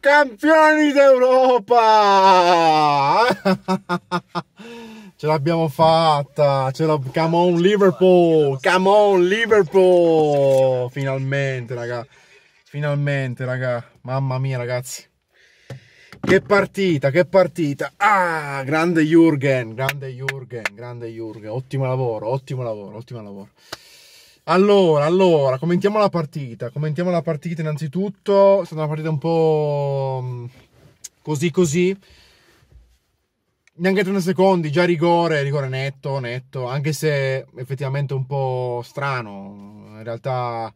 campioni d'Europa! ce l'abbiamo fatta! Ce la... Come on Liverpool! Come on Liverpool! Finalmente, raga! Finalmente, raga! Mamma mia, ragazzi! Che partita, che partita! Ah, grande Jurgen, grande Jurgen, grande Jurgen! Ottimo lavoro, ottimo lavoro, ottimo lavoro! Allora, allora, commentiamo la partita. Commentiamo la partita innanzitutto. È stata una partita un po' mm, così così. Neanche 30 secondi, già rigore, rigore netto, netto, anche se effettivamente un po' strano. In realtà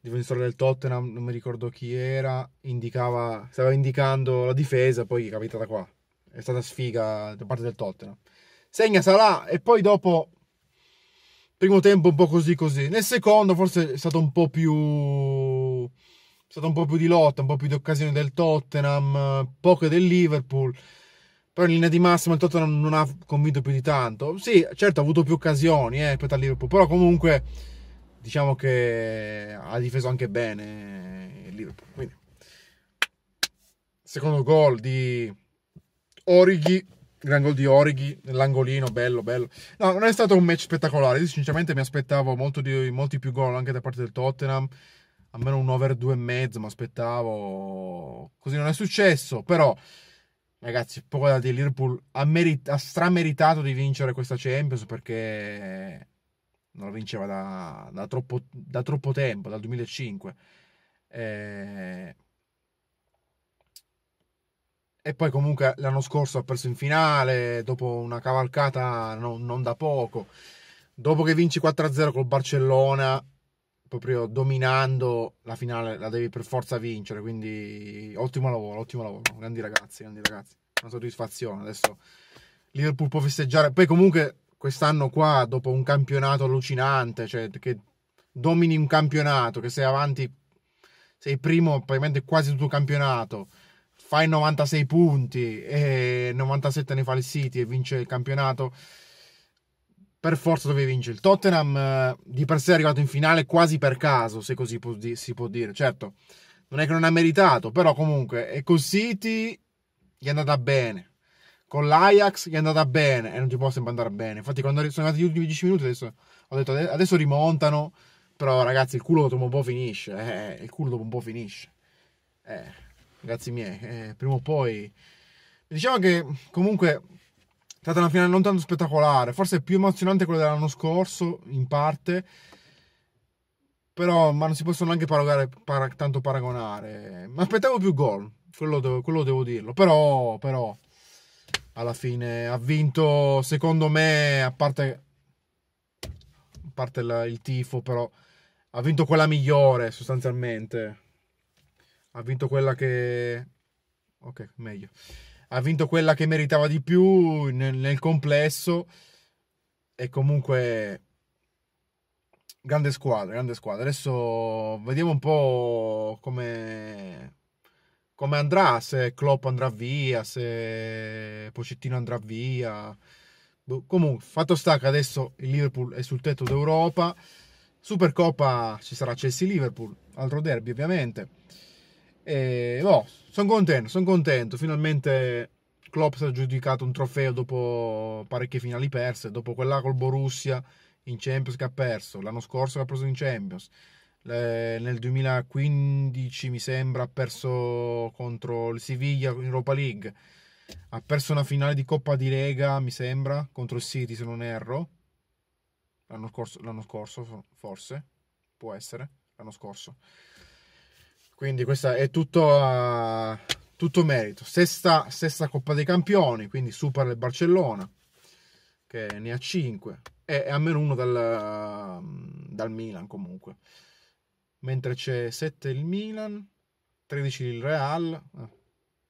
il difensore del Tottenham, non mi ricordo chi era, indicava, stava indicando la difesa, poi è capitata qua. È stata sfiga da parte del Tottenham. Segna Salah e poi dopo primo tempo un po' così così, nel secondo forse è stato un po' più stata un po' più di lotta, un po' più di occasioni del Tottenham, poche del Liverpool. Però in linea di massima il Tottenham non ha convinto più di tanto. Sì, certo, ha avuto più occasioni eh, rispetto al Liverpool, però comunque diciamo che ha difeso anche bene il Liverpool. Quindi, secondo gol di Origi gran gol di Orighi nell'angolino, bello, bello. No, non è stato un match spettacolare. Io sinceramente mi aspettavo di, molti più gol anche da parte del Tottenham. Almeno un over 2,5 mi aspettavo. Così non è successo, però ragazzi, poco da dire, Liverpool ha, merit- ha, strameritato di vincere questa Champions perché non la vinceva da, da, troppo, da troppo, tempo, dal 2005. Eh, e poi comunque l'anno scorso ha perso in finale dopo una cavalcata non, non da poco. Dopo che vinci 4-0 col Barcellona, proprio dominando la finale, la devi per forza vincere. Quindi ottimo lavoro, ottimo lavoro. Grandi ragazzi, grandi ragazzi. Una soddisfazione. Adesso Liverpool può festeggiare. Poi comunque quest'anno qua, dopo un campionato allucinante, cioè che domini un campionato, che sei avanti, sei primo praticamente quasi tutto il campionato fai 96 punti e 97 ne fa il City e vince il campionato, per forza dovevi vincere. Il Tottenham eh, di per sé è arrivato in finale quasi per caso, se così si può dire. Certo, non è che non ha meritato, però comunque, e col City gli è andata bene. Con l'Ajax gli è andata bene e non ti può sempre andare bene. Infatti, quando sono andati gli ultimi 10 minuti, adesso ho detto adesso rimontano. Però, ragazzi, il culo dopo un po' finisce. Eh, eh il culo dopo un po' finisce. Eh ragazzi miei, eh, prima o poi... Diciamo che comunque è stata una finale non tanto spettacolare, forse più emozionante quella dell'anno scorso, in parte, però ma non si possono neanche paragare, para, tanto paragonare. Mi aspettavo più gol, quello, devo, quello devo dirlo, però, però, alla fine ha vinto, secondo me, a parte, a parte la, il tifo, però ha vinto quella migliore sostanzialmente ha vinto quella che... Ok, meglio. Ha vinto quella che meritava di più nel, nel complesso e comunque grande squadra, grande squadra. Adesso vediamo un po' come, come andrà, se Klopp andrà via, se Pocettino andrà via. Boh, comunque, fatto sta che adesso il Liverpool è sul tetto d'Europa. Supercoppa ci sarà Chelsea-Liverpool, altro derby ovviamente. E, boh, sono contento, sono contento. Finalmente Klopp si è aggiudicato un trofeo dopo parecchie finali perse, dopo quella col Borussia in Champions che ha perso, l'anno scorso che ha preso in Champions, nel 2015 mi sembra ha perso contro il Siviglia in Europa League, ha perso una finale di Coppa di Lega mi sembra contro il City se non erro, l'anno scorso, l'anno scorso forse, può essere, l'anno scorso. Quindi questa è tutto, uh, tutto merito. Sesta, sesta Coppa dei Campioni, quindi supera il Barcellona, che ne ha 5. E a meno uno dal, uh, dal Milan comunque. Mentre c'è 7 il Milan, 13 il Real. Ah, eh,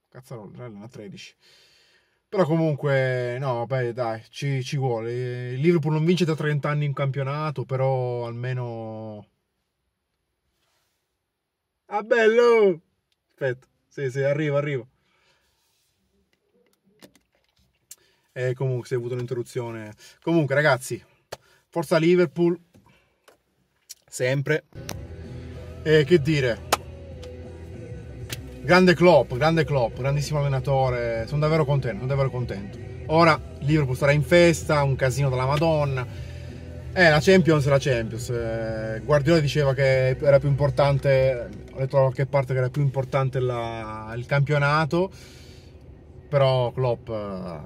cazzarola, il Real ne ha 13. Però comunque, no, beh, dai, ci, ci vuole. Liverpool non vince da 30 anni in campionato, però almeno Ah, bello! Aspetta, sì, sì, arrivo, arrivo. E eh, comunque si è avuto un'interruzione. Comunque, ragazzi, forza Liverpool, sempre. E eh, che dire, grande Klopp, grande Klopp, grandissimo allenatore, sono davvero contento, sono davvero contento. Ora Liverpool sarà in festa, un casino della Madonna, eh, la Champions, la Champions. Eh, Guardiola diceva che era più importante, ho letto da qualche parte che era più importante la, il campionato, però Klopp eh,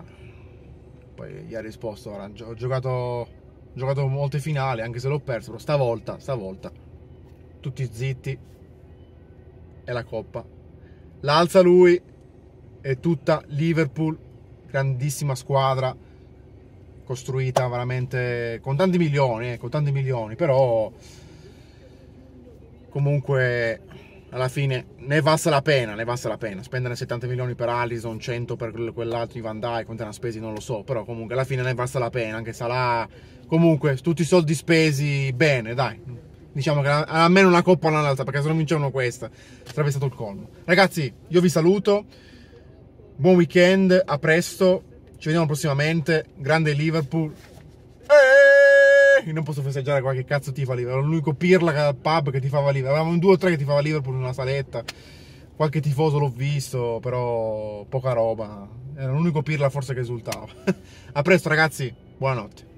poi gli ha risposto, ora, ho, giocato, giocato molte finali, anche se l'ho perso, però stavolta, stavolta, tutti zitti, è la Coppa. L'alza lui, è tutta Liverpool, grandissima squadra, costruita veramente con tanti milioni, eh, con tanti milioni, però comunque alla fine ne valsa la pena, ne valsa la pena. Spendere 70 milioni per Allison, 100 per quell'altro Ivan Dai, quanti hanno spesi non lo so, però comunque alla fine ne valsa la pena, anche Salah, comunque tutti i soldi spesi bene, dai. Diciamo che almeno una coppa o un'altra, perché se non vincevano questa sarebbe stato il colmo. Ragazzi, io vi saluto, buon weekend, a presto ci vediamo prossimamente. Grande Liverpool. Eeeh! Non posso festeggiare qualche che cazzo tifa fa Liverpool. L'unico pirla al pub che ti fa Liverpool. Avevamo un 2 o 3 che ti fa Liverpool in una saletta. Qualche tifoso l'ho visto, però poca roba. Era l'unico pirla forse che esultava. A presto ragazzi, buonanotte.